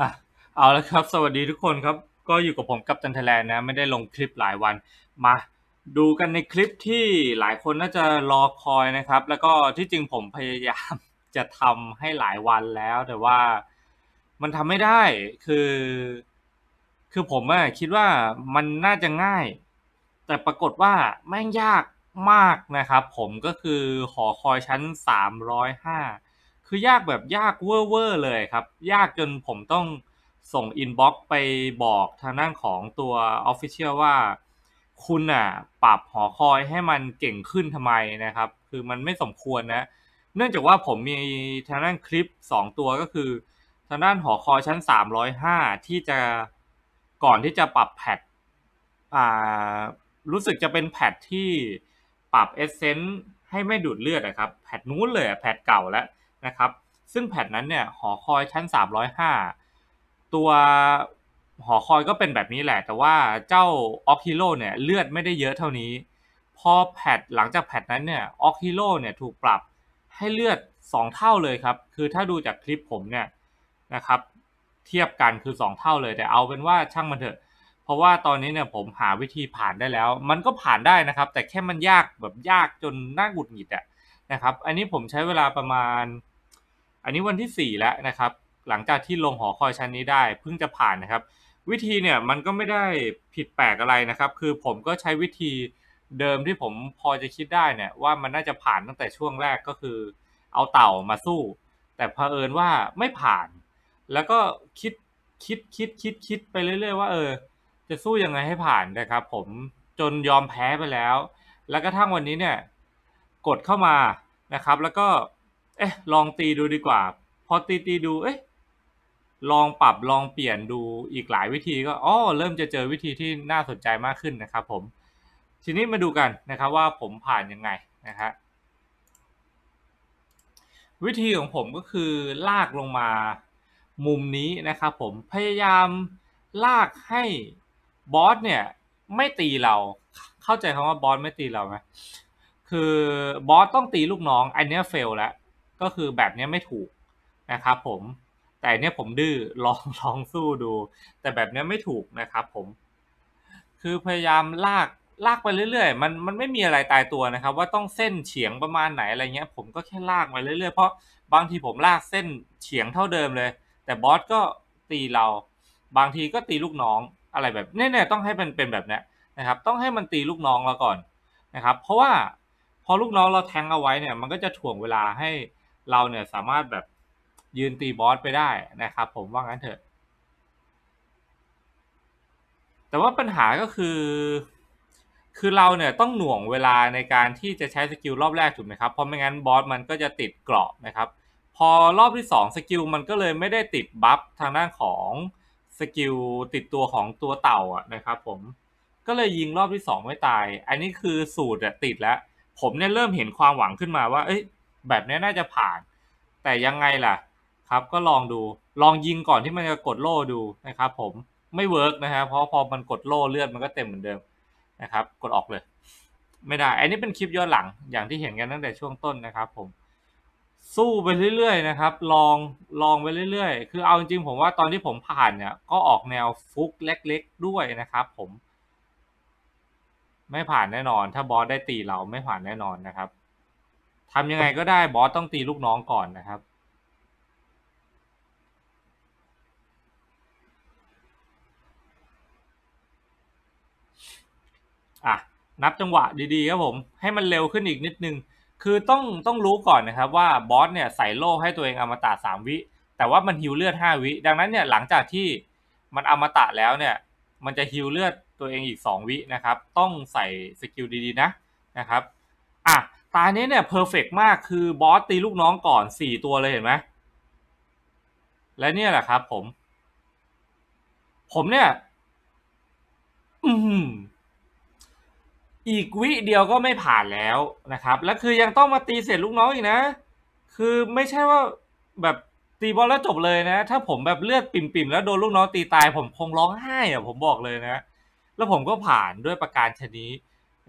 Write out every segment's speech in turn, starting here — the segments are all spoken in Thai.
อ่ะเอาละครับสวัสดีทุกคนครับ ก็อยู่กับผมกับจันทแลนนะ ไม่ได้ลงคลิปหลายวัน มา ดูกันในคลิปที่หลายคนน่าจะรอคอยนะครับ แล้วก็ที่จริงผมพยายามจะทำให้หลายวันแล้ว แต่ว่ามันทำไม่ได้คือ คือผมอคิดว่ามันน่าจะง่าย แต่ปรากฏว่าแม่งยากมากนะครับ ผมก็คือหอคอยชั้น305คือยากแบบยากเวอร์เวอร์เลยครับ ยากจนผมต้องส่งอินบ็อกไปบอกทางด้านของตัวออฟฟิเชียลว่าคุณอ่ะปรับหอคอยให้มันเก่งขึ้นทำไมนะครับ คือมันไม่สมควรนะ เนื่องจากว่าผมมีทางด้านคลิป 2 ตัวก็คือ ทางด้านหอคอยชั้น 305 ที่จะก่อนที่จะปรับแพทอ่า รู้สึกจะเป็นแพทที่ปรับเอเซนต์ให้ไม่ดูดเลือดนะครับ แพทนู้นเลยแพทเก่าแล้วะครับซึ่งแผ่นั้นเนี่ยหอคอยชั้น305 ตัวหอคอยก็เป็นแบบนี้แหละแต่ว่าเจ้าออกฮิโร่เนี่ยเลือดไม่ได้เยอะเท่านี้พอแ่นหลังจากแผ่นั้นเนี่ยออกฮิโร่เนี่ยถูกปรับให้เลือด 2 เท่าเลยครับคือถ้าดูจากคลิปผมเนี่ยนะครับเทียบกันคือ 2 เท่าเลยแต่เอาเป็นว่าช่างมันเถอะ เพราะว่าตอนนี้เนี่ยผมหาวิธีผ่านได้แล้ว มันก็ผ่านได้นะครับแต่แค่มันยากแบบยากจนน่าหงุดหงิดอะนะครับอันนี้ผมใช้เวลาประมาณอันนี้วันที่4แล้วนะครับ หลังจากที่ลงหอคอยชั้นนี้ได้เพิ่งจะผ่านนะครับ วิธีเนี่ยมันก็ไม่ได้ผิดแปลกอะไรนะครับ คือผมก็ใช้วิธีเดิมที่ผมพอจะคิดได้เนี่ย ว่ามันน่าจะผ่านตั้งแต่ช่วงแรกก็คือ เอาเต่ามาสู้ แต่เผอิญว่าไม่ผ่าน แล้วก็คิดคิดคิดคิดคิดไปเรื่อย ๆว่า เออจะสู้ยังไงให้ผ่านนะครับผมจนยอมแพ้ไปแล้ว แล้วก็ทั่งวันนี้เนี่ยกดเข้ามานะครับ แล้วก็เอ๊ะ ลองตีดูดีกว่า พอตีตีดู เอ๊ะ ลองปรับลองเปลี่ยนดูอีกหลายวิธีก็อ๋อเริ่มจะเจอวิธีที่น่าสนใจมากขึ้นนะครับผม ทีนี้มาดูกันนะครับว่าผมผ่านยังไงนะฮะวิธีของผมก็คือลากลงมามุมนี้นะครับผม พยายามลากให้บอสเนี่ยไม่ตีเรา เข้าใจคำว่าบอสไม่ตีเราไหมคือบอสต้องตีลูกน้อง อันนี้เฟลแล้วก็คือแบบนี้ไม่ถูกนะครับผม แต่เนี่ยผมดื้อลองลองสู้ดู แต่แบบนี้ไม่ถูกนะครับผม คือพยายามลากลากไปเรื่อยๆมันมันไม่มีอะไรตายตัวนะครับ ว่าต้องเส้นเฉียงประมาณไหนอะไรเงี้ย ผมก็แค่ลากไปเรื่อยๆเพราะบางทีผมลากเส้นเฉียงเท่าเดิมเลย แต่บอสก็ตีเรา บางทีก็ตีลูกน้องอะไรแบบเนี่ยต้องให้มันเป็นแบบนี้นะครับ ต้องให้มันตีลูกน้องเราก่อนนะครับ เพราะว่าพอลูกน้องเราแทงเอาไว้เนี่ย มันก็จะถ่วงเวลาให้เราเนี่ยสามารถแบบยืนตีบอสไปได้นะครับ ผมว่า งั้นเถอะ แต่ว่าปัญหาก็คือ คือเราเนี่ยต้องหน่วงเวลาในการที่จะใช้สกิลรอบแรก ถูกไหมครับ เพราะไม่งั้นบอสมันก็จะติดเกราะนะครับ พอรอบที่2สกิลมันก็เลยไม่ได้ติดบัฟทางด้านของสกิล ติดตัวของตัวเต่าอ่ะนะครับผม ก็เลยยิงรอบที่ 2ไม่ตาย อันนี้คือสูตรติดแล้ว ผมเนี่ยเริ่มเห็นความหวังขึ้นมาว่า เอ้ยแบบนี้น่าจะผ่าน แต่ยังไงล่ะครับก็ลองดู ลองยิงก่อนที่มันจะกดโล่ดูนะครับผม ไม่เวิร์กนะฮะเพราะพอมันกดโล่เลือดมันก็เต็มเหมือนเดิมนะครับ กดออกเลย ไม่ได้ อันนี้เป็นคลิปย้อนหลังอย่างที่เห็นกันตั้งแต่ช่วงต้นนะครับผมสู้ไปเรื่อยๆนะครับ ลองลองไปเรื่อยๆ คือเอาจริงๆผมว่าตอนที่ผมผ่านเนี่ยก็ออกแนวฟุกเล็กๆด้วยนะครับ ผม ไม่ผ่านแน่นอน ถ้าบอสได้ตีเราไม่ผ่านแน่นอนนะครับทำยังไงก็ได้บอสต้องตีลูกน้องก่อนนะครับ อ่ะนับจังหวะดีๆครับผม ให้มันเร็วขึ้นอีกนิดนึง คือต้องต้องรู้ก่อนนะครับว่าบอสเนี่ยใส่โล่ให้ตัวเองอมตะสามวิ แต่ว่ามันฮิวเลือดห้าวิ ดังนั้นเนี่ยหลังจากที่มันอมตะแล้วเนี่ย มันจะฮิวเลือดตัวเองอีกสองวินะครับต้องใส่สกิลดีๆนะนะครับ อ่ะตาเนี้ยเนี่ยเพอร์เฟกมาก คือ บอสตีลูกน้องก่อนสี่ตัวเลยเห็นไหมและเนี่ยแหละครับผม ผมเนี่ย อืมอีกวิเดียวก็ไม่ผ่านแล้วนะครับแล้ว คือยังต้องมาตีเสร็จลูกน้อง อีกนะ คือไม่ใช่ว่าแบบตีบอลแล้วจบเลยนะ ถ้าผมแบบเลือดปิ่มๆแล้วโดนลูกน้องตีตาย ผมคงร้องไห้อะผมบอกเลยนะแล้วผมก็ผ่านด้วยประการชนี้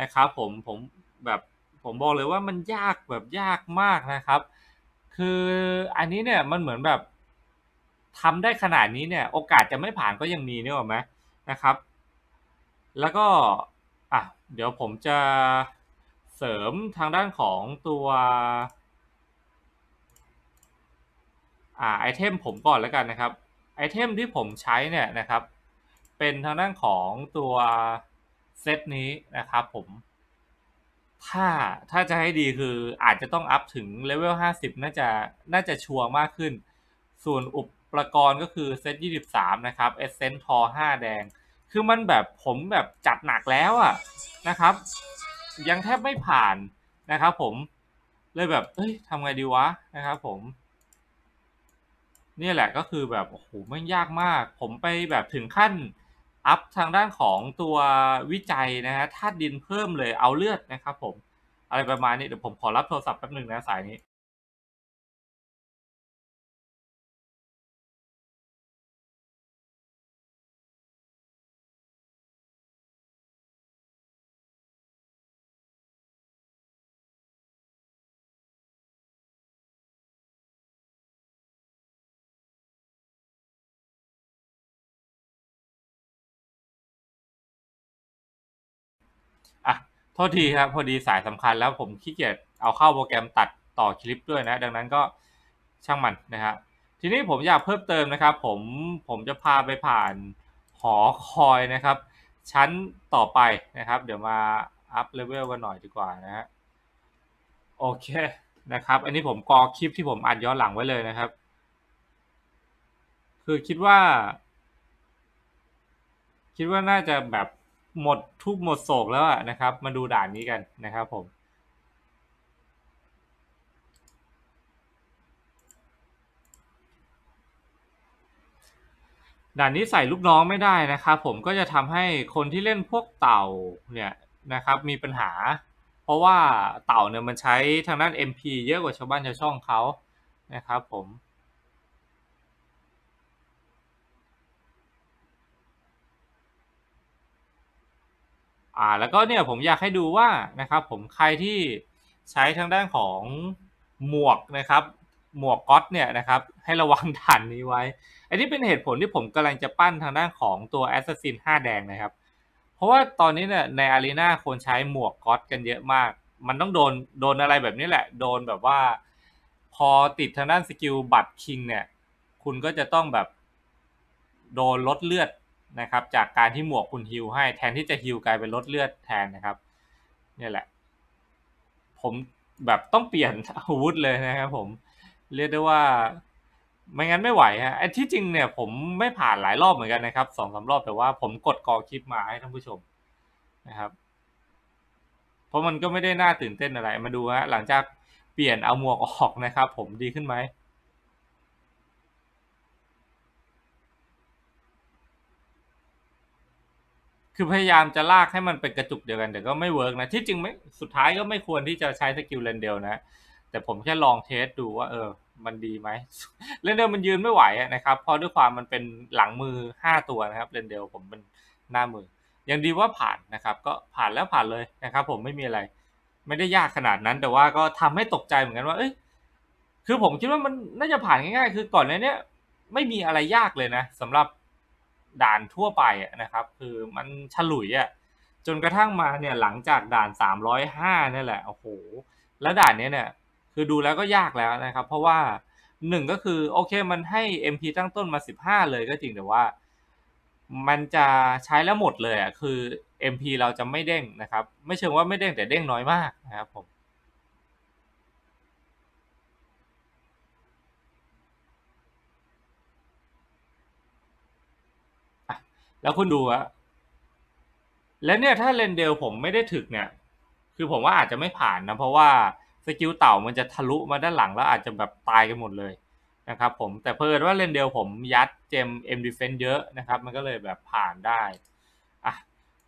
นะครับผมผมแบบผมบอกเลยว่ามันยากแบบยากมากนะครับ คืออันนี้เนี่ยมันเหมือนแบบทำได้ขนาดนี้เนี่ยโอกาสจะไม่ผ่านก็ยังมีเนี่ยหรอไหมนะครับ แล้วก็อ่ะเดี๋ยวผมจะเสริมทางด้านของตัวอ่าไอเทมผมก่อนแล้วกันนะครับไอเทมที่ผมใช้เนี่ยนะครับ เป็นทางด้านของตัวเซตนี้นะครับ ผมถ้าถ้าจะให้ดีคืออาจจะต้องอัพถึงเลเวลห้าสิบน่าจะน่าจะชัวร์มากขึ้น ส่วนอุปกรณ์ก็คือเซตยี่สิบสามนะครับเอเซนทอห้าแดง คือมันแบบผมแบบจัดหนักแล้วอะนะครับ ยังแทบไม่ผ่านนะครับผม เลยแบบ เอ้ยทำไงดีวะนะครับผมนี่แหละก็คือแบบ โอ้โหมันยากมาก ผมไปแบบถึงขั้นอัพทางด้านของตัววิจัยนะฮะธาตุดินเพิ่มเลยเอาเลือดนะครับผม อะไรประมาณนี้เดี๋ยวผมขอรับโทรศัพท์แป๊บหนึ่งนะสายนี้โทษทีครับพอดีสายสำคัญแล้วผมขี้เกียจเอาเข้าโปรแกรมตัดต่อคลิปด้วยนะ ดังนั้นก็ช่างมันนะฮะทีนี้ผมอยากเพิ่มเติมนะครับผมผมจะพาไปผ่านหอคอยนะครับ ชั้นต่อไปนะครับ เดี๋ยวมาอัพเลเวลกันหน่อยดีกว่านะฮะโอเคนะครับ อันนี้ผมกอคลิปที่ผมอัดย้อนหลังไว้เลยนะครับ คือคิดว่า คิดว่าน่าจะแบบหมดทุบหมดโศกแล้วนะครับ มาดูด่านนี้กันนะครับผม ด่านนี้ใส่ลูกน้องไม่ได้นะครับผมก็จะทำให้คนที่เล่นพวกเต่าเนี่ยนะครับมีปัญหาเพราะว่าเต่าเนี่ยมันใช้ทางด้าน MP เยอะกว่าชาวบ้านชาวช่องเขานะครับ ผมอ่าแล้วก็เนี่ยผมอยากให้ดูว่านะครับผมใครที่ใช้ทางด้านของหมวกนะครับ หมวกก๊อตเนี่ยนะครับให้ระวังฐานนี้ไว้ อันนี้เป็นเหตุผลที่ผมกำลังจะปั้นทางด้านของตัว Assassin 5แดงนะครับ เพราะว่าตอนนี้เนี่ยในอารีนาคนใช้หมวกก๊อตกันเยอะมาก มันต้องโดนโดนอะไรแบบนี้แหละ โดนแบบว่า พอติดทางด้านสกิลบัตคิงเนี่ยคุณก็จะต้องแบบโดนลดเลือดนะครับจากการที่หมวกคุณฮิวให้แทนที่จะฮิวกลายเป็นลดเลือดแทนนะครับนี่แหละ ผมแบบต้องเปลี่ยนอาวุธเลยนะครับ ผมเรียกได้ว่า ไม่งั้นไม่ไหวฮะไอ้ที่จริงเนี่ย ผมไม่ผ่านหลายรอบเหมือนกันนะครับสองสารอบแต่ว่าผมกดกอคลิปมาให้ท่านผู้ชมนะครับ เพราะมันก็ไม่ได้น่าตื่นเต้นอะไรมาดูฮะหลังจากเปลี่ยนเอาหมวกออกนะครับ ผมดีขึ้นไหมคือพยายามจะลากให้มันเป็นกระจุกเดียวกันแต่ก็ไม่เวิร์กนะ ที่จริงไม่สุดท้ายก็ไม่ควรที่จะใช้สกิลเลนเดลนะแต่ผมแค่ลองเทสดูว่า เออ มันดีไหมเลนเดลมันยืนไม่ไหวนะครับเพราะด้วยความมันเป็นหลังมือห้าตัวนะครับเลนเดลผมเป็นหน้ามือยังดีว่าผ่านนะครับ ก็ผ่านแล้วผ่านเลยนะครับ ผมไม่มีอะไร ไม่ได้ยากขนาดนั้นแต่ว่าก็ทำให้ตกใจเหมือนกัน ว่าเอ้ยคือผมคิดว่ามันน่าจะผ่านง่ายๆคือก่อนหน้านี้ไม่มีอะไรยากเลยนะ สำหรับด่านทั่วไปนะครับคือมันฉลุยอ่ะจนกระทั่งมาเนี่ยหลังจากด่าน 305นี่แหละโอ้โหแล้วด่านนี้เนี่ยคือดูแล้วก็ยากแล้วนะครับเพราะว่าหนึ่งก็คือโอเคมันให้ MP ตั้งต้นมา 15 เลยก็จริงแต่ว่ามันจะใช้แล้วหมดเลยอ่ะคือ MP เราจะไม่เด้งนะครับไม่เชิงว่าไม่เด้งแต่เด้งน้อยมากนะครับผมแล้วคุณดูอะแล้วเนี่ยถ้าเลนเดลผมไม่ได้ถึกเนี่ย คือผมว่าอาจจะไม่ผ่านนะ เพราะว่าสกิลเต่ามันจะทะลุมาด้านหลังแล้วอาจจะแบบตายกันหมดเลยนะครับผม แต่เพิ่นว่าเลนเดลผมยัดเจมเอ็มดีเฟนเยอะนะครับ มันก็เลยแบบผ่านได้ อ่ะ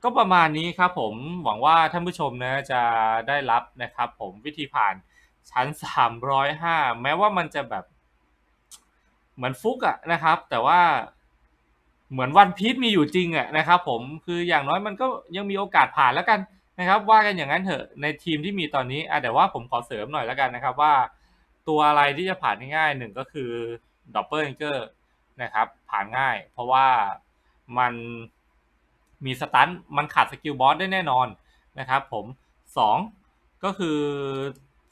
ก็ประมาณนี้ครับ ผม หวังว่าท่านผู้ชมนะจะได้รับนะครับ ผมวิธีผ่านชั้น305แม้ว่ามันจะแบบเหมือนฟุกอะนะครับ แต่ว่าเหมือนวันพีชมีอยู่จริงอะนะครับผมคืออย่างน้อยมันก็ยังมีโอกาสผ่านแล้วกันนะครับ ว่ากันอย่างนั้นเถอะในทีมที่มีตอนนี้อ่ะแต่ว่าผมขอเสริมหน่อยแล้วกันนะครับ ว่าตัวอะไรที่จะผ่านง่ายๆหนึ่งก็คือดับเบิลเกอร์นะครับผ่านง่าย เพราะว่ามันมีสตันมันขาดสกิลบอสได้แน่นอนนะครับ ผมสองก็คือ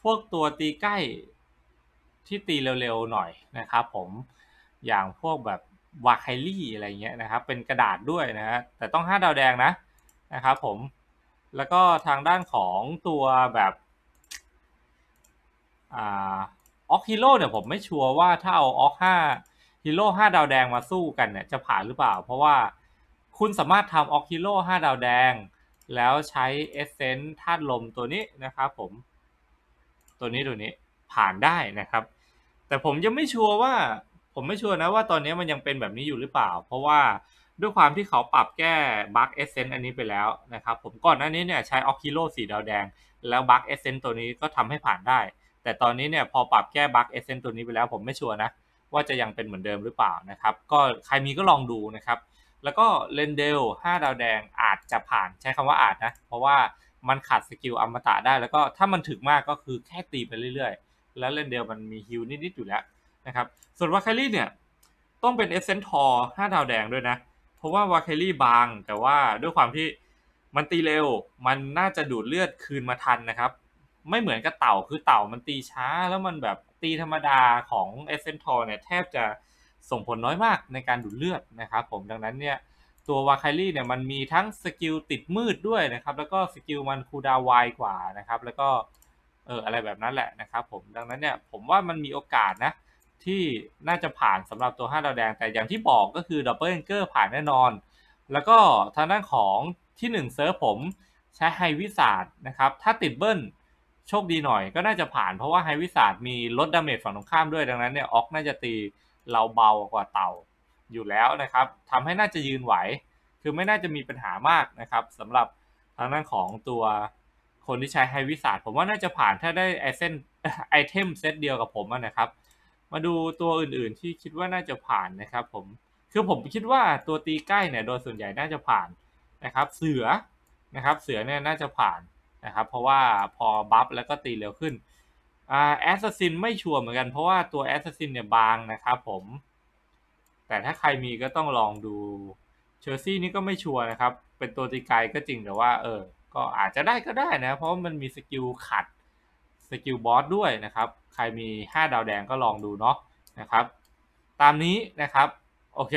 พวกตัวตีใกล้ที่ตีเร็วๆหน่อยนะครับ ผมอย่างพวกแบบวาไคลี่อะไรเงี้ยนะครับ เป็นกระดาษด้วยนะฮะแต่ต้อง 5 ดาวแดงนะนะครับผม แล้วก็ทางด้านของตัวแบบออกฮีโร่เนี่ยผมไม่ชัวร์ว่าถ้าเอาออกห้าฮีโร่ห้าดาวแดงมาสู้กันเนี่ยจะผ่านหรือเปล่า เพราะว่าคุณสามารถทำออกฮีโร่ห้าดาวแดง แล้วใช้เอเซนท์ธาตุลมตัวนี้นะครับผม ตัวนี้ตัวนี้ผ่านได้นะครับ แต่ผมยังไม่ชัวร์ว่าผมไม่ชัวร์นะว่าตอนนี้มันยังเป็นแบบนี้อยู่หรือเปล่า เพราะว่าด้วยความที่เขาปรับแก้บั๊กเอเซนต์อันนี้ไปแล้วนะครับ ผมก่อนหน้านี้เนี่ยใช้ออคิโลสีดาวแดง แล้วบั๊กเอเซนต์ตัวนี้ก็ทำให้ผ่านได้ แต่ตอนนี้เนี่ยพอปรับแก้บั๊กเอเซนต์ตัวนี้ไปแล้ว ผมไม่ชัวร์นะว่าจะยังเป็นเหมือนเดิมหรือเปล่านะครับ ก็ใครมีก็ลองดูนะครับ แล้วก็เลนเดล 5 ดาวแดงอาจจะผ่านใช้คำว่าอาจนะ เพราะว่ามันขาดสกิลอมตะได้แล้วก็ถ้ามันถึงมากก็คือแค่ตีไปเรื่อยๆ แล้วเลนเดลมันมีฮิลนิดๆอยู่แล้วนะครับส่วนวาคาลี่เนี่ยต้องเป็นเอเซนทอร์ห้าดาวแดงด้วยนะ เพราะว่าวาคาลี่บางแต่ว่าด้วยความที่มันตีเร็วมันน่าจะดูดเลือดคืนมาทันนะครับ ไม่เหมือนกับเต่าคือเต่ามันตีช้าแล้วมันแบบตีธรรมดาของเอเซนทอร์เนี่ยแทบจะส่งผลน้อยมากในการดูดเลือดนะครับผม ดังนั้นเนี่ยตัววาคาลี่เนี่ยมันมีทั้งสกิลติดมืดด้วยนะครับ แล้วก็สกิลมันคูดาวายกว่านะครับแล้วก็เอออะไรแบบนั้นแหละนะครับผมดังนั้นเนี่ยผมว่ามันมีโอกาสนะที่น่าจะผ่านสำหรับตัว5ดาวแดงแต่อย่างที่บอกก็คือดับเบิลเอนเกอร์ผ่านแน่นอน แล้วก็ทางด้านของที่1เซิร์ฟผมใช้ไฮวิสาดนะครับ ถ้าติดเบิ้ลโชคดีหน่อยก็น่าจะผ่านเพราะว่าไฮวิสาดมีลดดาเมจฝั่งตรงข้ามด้วยดังนั้นเนี่ยออกน่าจะตีเราเบากว่าเต่าอยู่แล้วนะครับทำให้น่าจะยืนไหว คือไม่น่าจะมีปัญหามากนะครับสำหรับทางด้านของตัวคนที่ใช้ไฮวิสาดผมว่าน่าจะผ่านถ้าได้ไอเซนไอเทมเซตเดียวกับผมนะครับมาดูตัวอื่นๆที่คิดว่าน่าจะผ่านนะครับผมคือผมคิดว่าตัวตีใกล้เนี่ยโดยส่วนใหญ่น่าจะผ่านนะครับ เสือนะครับเสือเนี่ยน่าจะผ่านนะครับเพราะว่าพอบัฟแล้วก็ตีเร็วขึ้นแอสซัสซินไม่ชัวร์เหมือนกันเพราะว่าตัวแอสซัสซินเนี่ยบางนะครับผม แต่ถ้าใครมีก็ต้องลองดูเชอร์ซี่นี่ก็ไม่ชัวร์นะครับเป็นตัวตีไกลก็จริงแต่ว่าเออก็อาจจะได้ก็ได้นะเพราะมันมีสกิลขัดกิลบอสด้วยนะครับ ใครมี 5 ดาวแดงก็ลองดูเนาะนะครับ ตามนี้นะครับ โอเค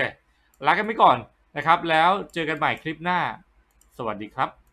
ลากันไปก่อนนะครับ แล้วเจอกันใหม่คลิปหน้า สวัสดีครับ